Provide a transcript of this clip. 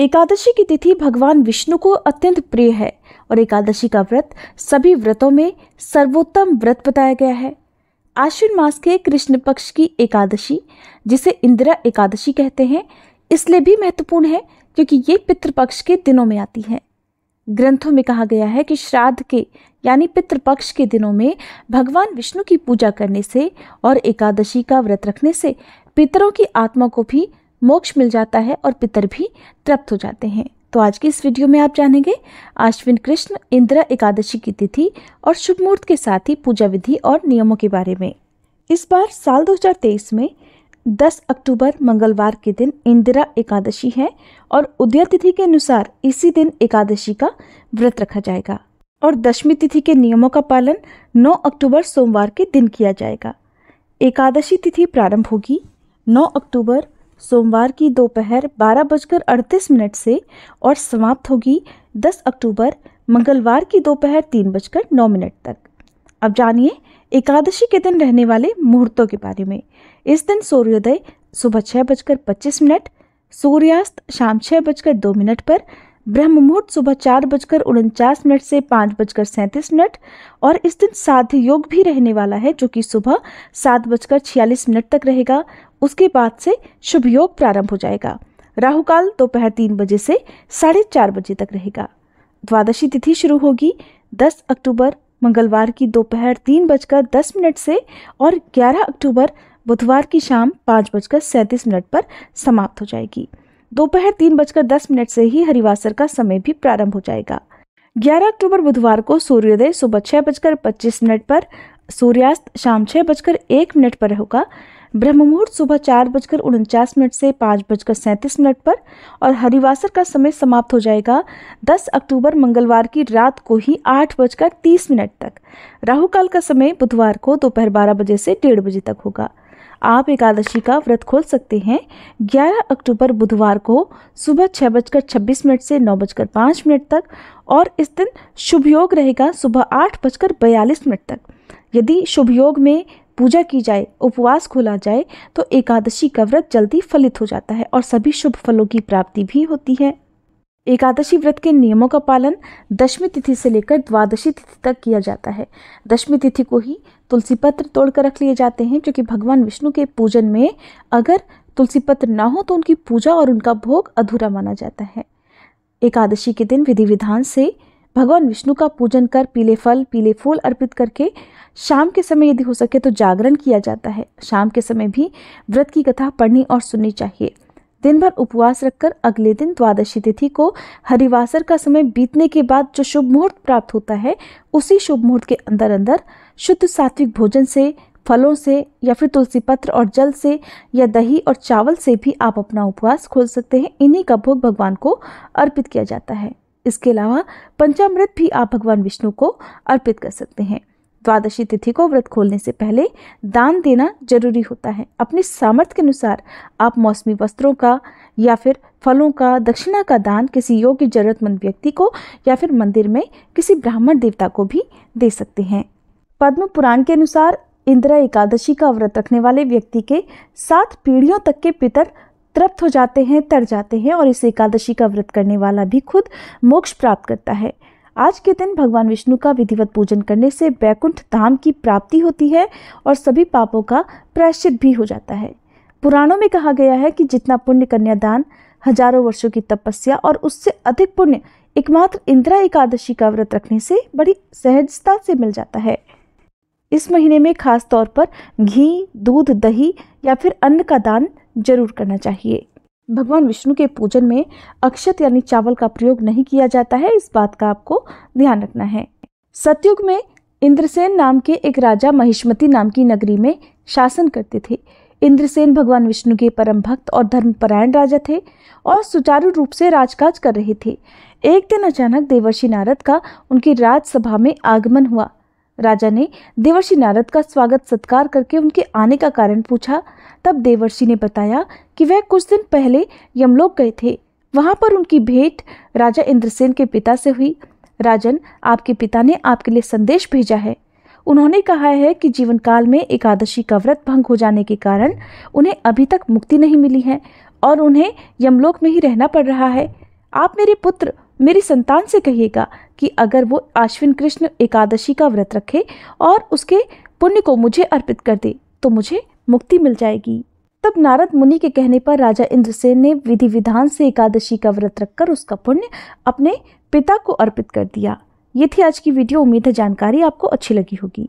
एकादशी की तिथि भगवान विष्णु को अत्यंत प्रिय है और एकादशी का व्रत सभी व्रतों में सर्वोत्तम व्रत बताया गया है आश्विन मास के कृष्ण पक्ष की एकादशी जिसे इंदिरा एकादशी कहते हैं इसलिए भी महत्वपूर्ण है क्योंकि ये पितृपक्ष के दिनों में आती है ग्रंथों में कहा गया है कि श्राद्ध के यानी पितृपक्ष के दिनों में भगवान विष्णु की पूजा करने से और एकादशी का व्रत रखने से पितरों की आत्मा को भी मोक्ष मिल जाता है और पितर भी तृप्त हो जाते हैं तो आज की इस वीडियो में आप जानेंगे आश्विन कृष्ण इंदिरा एकादशी की तिथि और शुभ मुहूर्त के साथ ही पूजा विधि और नियमों के बारे में इस बार साल 2023 में 10 अक्टूबर मंगलवार के दिन इंदिरा एकादशी है और उदय तिथि के अनुसार इसी दिन एकादशी का व्रत रखा जाएगा और दशमी तिथि के नियमों का पालन 9 अक्टूबर सोमवार के दिन किया जाएगा एकादशी तिथि प्रारंभ होगी 9 अक्टूबर सोमवार की दोपहर बारह बजकर अड़तीस मिनट से और समाप्त होगी 10 अक्टूबर मंगलवार की दोपहर तीन बजकर नौ मिनट तक अब जानिए एकादशी के दिन रहने वाले मुहूर्तों के बारे में इस दिन सूर्योदय सुबह छः बजकर पच्चीस मिनट सूर्यास्त शाम छः बजकर दो मिनट पर ब्रह्म मुहूर्त सुबह चार बजकर उनचास मिनट से पाँच बजकर सैंतीस मिनट और इस दिन साध योग भी रहने वाला है जो कि सुबह सात बजकर छियालीस मिनट तक रहेगा उसके बाद से शुभ योग प्रारंभ हो जाएगा राहु काल दोपहर तीन बजे से साढ़े चार बजे तक रहेगा द्वादशी तिथि शुरू होगी दस अक्टूबर मंगलवार की दोपहर तीन बजकर दस मिनट से और ग्यारह अक्टूबर बुधवार की शाम पाँच बजकर सैंतीस मिनट पर समाप्त हो जाएगी दोपहर तीन बजकर दस मिनट से ही हरिवासर का समय भी प्रारंभ हो जाएगा 11 अक्टूबर बुधवार को सूर्योदय सुबह छह बजकर पच्चीस मिनट पर सूर्यास्त शाम छह बजकर एक मिनट पर होगा ब्रह्म मुहूर्त सुबह चार बजकर उनचास मिनट से पाँच बजकर सैंतीस मिनट पर और हरिवासर का समय समाप्त हो जाएगा 10 अक्टूबर मंगलवार की रात को ही आठ बजकर तीस मिनट तक राहुकाल का समय बुधवार को दोपहर बारह बजे से डेढ़ बजे तक होगा आप एकादशी का व्रत खोल सकते हैं 11 अक्टूबर बुधवार को सुबह छः बजकर छब्बीस मिनट से नौ बजकर पाँच मिनट तक और इस दिन शुभ योग रहेगा सुबह आठ बजकर बयालीस मिनट तक यदि शुभ योग में पूजा की जाए उपवास खोला जाए तो एकादशी का व्रत जल्दी फलित हो जाता है और सभी शुभ फलों की प्राप्ति भी होती है एकादशी व्रत के नियमों का पालन दशमी तिथि से लेकर द्वादशी तिथि तक किया जाता है दशमी तिथि को ही तुलसी पत्र तोड़कर रख लिए जाते हैं क्योंकि भगवान विष्णु के पूजन में अगर तुलसी पत्र ना हो तो उनकी पूजा और उनका भोग अधूरा माना जाता है एकादशी के दिन विधि विधान से भगवान विष्णु का पूजन कर पीले फल पीले फूल अर्पित करके शाम के समय यदि हो सके तो जागरण किया जाता है शाम के समय भी व्रत की कथा पढ़नी और सुननी चाहिए दिन भर उपवास रखकर अगले दिन द्वादशी तिथि को हरिवासर का समय बीतने के बाद जो शुभ मुहूर्त प्राप्त होता है उसी शुभ मुहूर्त के अंदर अंदर शुद्ध सात्विक भोजन से फलों से या फिर तुलसी पत्र और जल से या दही और चावल से भी आप अपना उपवास खोल सकते हैं इन्हीं का भोग भगवान को अर्पित किया जाता है इसके अलावा पंचामृत भी आप भगवान विष्णु को अर्पित कर सकते हैं द्वादशी तिथि को व्रत खोलने से पहले दान देना जरूरी होता है अपने सामर्थ्य के अनुसार आप मौसमी वस्त्रों का या फिर फलों का दक्षिणा का दान किसी योग्य जरूरतमंद व्यक्ति को या फिर मंदिर में किसी ब्राह्मण देवता को भी दे सकते हैं पद्म पुराण के अनुसार इंदिरा एकादशी का व्रत रखने वाले व्यक्ति के सात पीढ़ियों तक के पितर तृप्त हो जाते हैं तर जाते हैं और इस एकादशी का व्रत करने वाला भी खुद मोक्ष प्राप्त करता है आज के दिन भगवान विष्णु का विधिवत पूजन करने से बैकुंठ धाम की प्राप्ति होती है और सभी पापों का प्रायश्चित भी हो जाता है पुराणों में कहा गया है कि जितना पुण्य कन्यादान हजारों वर्षों की तपस्या और उससे अधिक पुण्य एकमात्र इंदिरा एकादशी का व्रत रखने से बड़ी सहजता से मिल जाता है इस महीने में खास तौर पर घी दूध दही या फिर अन्न का दान जरूर करना चाहिए भगवान विष्णु के पूजन में अक्षत यानी चावल का प्रयोग नहीं किया जाता है इस बात का आपको ध्यान रखना है सतयुग में इंद्रसेन नाम के एक राजा महिष्मति नाम की नगरी में शासन करते थे इंद्रसेन भगवान विष्णु के परम भक्त और धर्मपरायण राजा थे और सुचारू रूप से राजकाज कर रहे थे एक दिन अचानक देवर्षि नारद का उनकी राजसभा में आगमन हुआ राजा ने देवर्षि नारद का स्वागत सत्कार करके उनके आने का कारण पूछा तब देवर्षि ने बताया कि वह कुछ दिन पहले यमलोक गए थे वहाँ पर उनकी भेंट राजा इंद्रसेन के पिता से हुई राजन आपके पिता ने आपके लिए संदेश भेजा है उन्होंने कहा है कि जीवन काल में एकादशी का व्रत भंग हो जाने के कारण उन्हें अभी तक मुक्ति नहीं मिली है और उन्हें यमलोक में ही रहना पड़ रहा है आप मेरे पुत्र मेरी संतान से कहिएगा कि अगर वो आश्विन कृष्ण एकादशी का व्रत रखे और उसके पुण्य को मुझे अर्पित कर दे तो मुझे मुक्ति मिल जाएगी तब नारद मुनि के कहने पर राजा इंद्रसेन ने विधि विधान से एकादशी का व्रत रखकर उसका पुण्य अपने पिता को अर्पित कर दिया ये थी आज की वीडियो उम्मीद है जानकारी आपको अच्छी लगी होगी